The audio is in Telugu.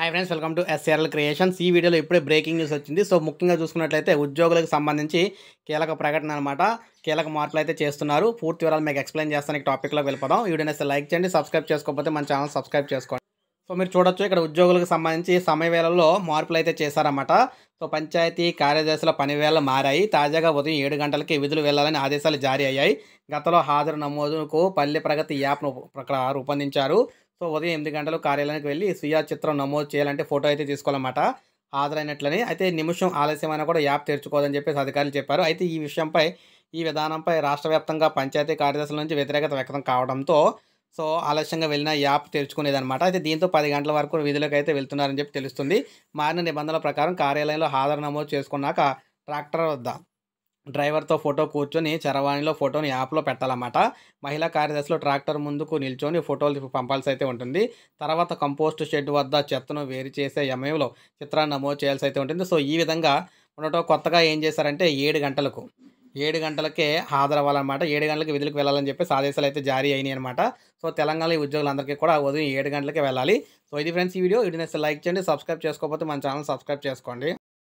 hi friends welcome to SRL creations ఈ వీడియోలో ఇప్పుడే బ్రేకింగ్ న్యూస్ వచ్చింది సో ముఖ్యంగా చూసుకున్నట్లయితే ఉద్యోగులకు సంబంధించి కీలక ప్రకటన అనమాట కీలక మార్పులు అయితే చేస్తున్నారు పూర్తి వివరాలు మీకు ఎక్స్ప్లెయిన్ చేస్తానికి టాపిక్లో వెళ్ళిపోదాం వీడియో అయితే లైక్ చేయండి సబ్స్క్రైబ్ చేసుకోకపోతే మన ఛానల్ సబ్స్క్రైబ్ చేసుకోండి సో మీరు చూడొచ్చు ఇక్కడ ఉద్యోగులకు సంబంధించి సమయవేళల్లో మార్పులు అయితే చేశారన్నమాట సో పంచాయతీ కార్యదర్శుల పనివేళలు మారాయి తాజాగా ఉదయం ఏడు గంటలకి విధులు వెళ్లాలని ఆదేశాలు జారీ అయ్యాయి గతంలో హాజరు నమోదుకు పల్లె ప్రగతి యాప్ను రూపొందించారు సో ఉదయం ఎనిమిది గంటలు కార్యాలయానికి వెళ్ళి సుయా చిత్రం నమోదు చేయాలంటే ఫోటో అయితే తీసుకోవాలన్నమాట హాజరైనట్లని అయితే నిమిషం ఆలస్యమైనా కూడా యాప్ తెరుచుకోదని చెప్పేసి అధికారులు చెప్పారు అయితే ఈ విషయంపై ఈ విధానంపై రాష్ట్ర వ్యాప్తంగా పంచాయతీ కార్యదర్శుల నుంచి వ్యతిరేకత వ్యక్తం కావడంతో సో ఆలస్యంగా వెళ్ళిన యాప్ తెరుచుకునేదనమాట అయితే దీంతో పది గంటల వరకు విధులకు అయితే వెళ్తున్నారని చెప్పి తెలుస్తుంది మారిన నిబంధనల ప్రకారం కార్యాలయంలో హాజరు నమోదు చేసుకున్నాక ట్రాక్టర్ వద్ద డ్రైవర్తో ఫోటో కూర్చొని చరవాణిలో ఫోటోని యాప్లో పెట్టాలన్నమాట మహిళా కార్యదర్శిలో ట్రాక్టర్ ముందుకు నిల్చొని ఫోటోలు పంపాల్సి అయితే ఉంటుంది తర్వాత కంపోస్ట్ షెడ్ వద్ద చెత్తను వేరు చేసే సమయంలో చిత్రాన్ని నమోదు చేయాల్సి అయితే ఉంటుంది సో ఈ విధంగా ఉండటం కొత్తగా ఏం చేశారంటే ఏడు గంటలకు ఏడు గంటలకే హాజరవ్వాలన్నమాట ఏడు గంటలకి విధులకు వెళ్ళాలని చెప్పేసి ఆదేశాలు అయితే జారీ అయినాయి అనమాట సో తెలంగాణ ఉద్యోగులందరికీ కూడా ఉదయం ఏడు గంటలకే వెళ్ళాలి సో ఇది ఫ్రెండ్స్ ఈ వీడియో వీడియో లైక్ చేయండి సబ్స్క్రైబ్ చేసుకోకపోతే మన ఛానల్ సబ్స్క్రైబ్ చేసుకోండి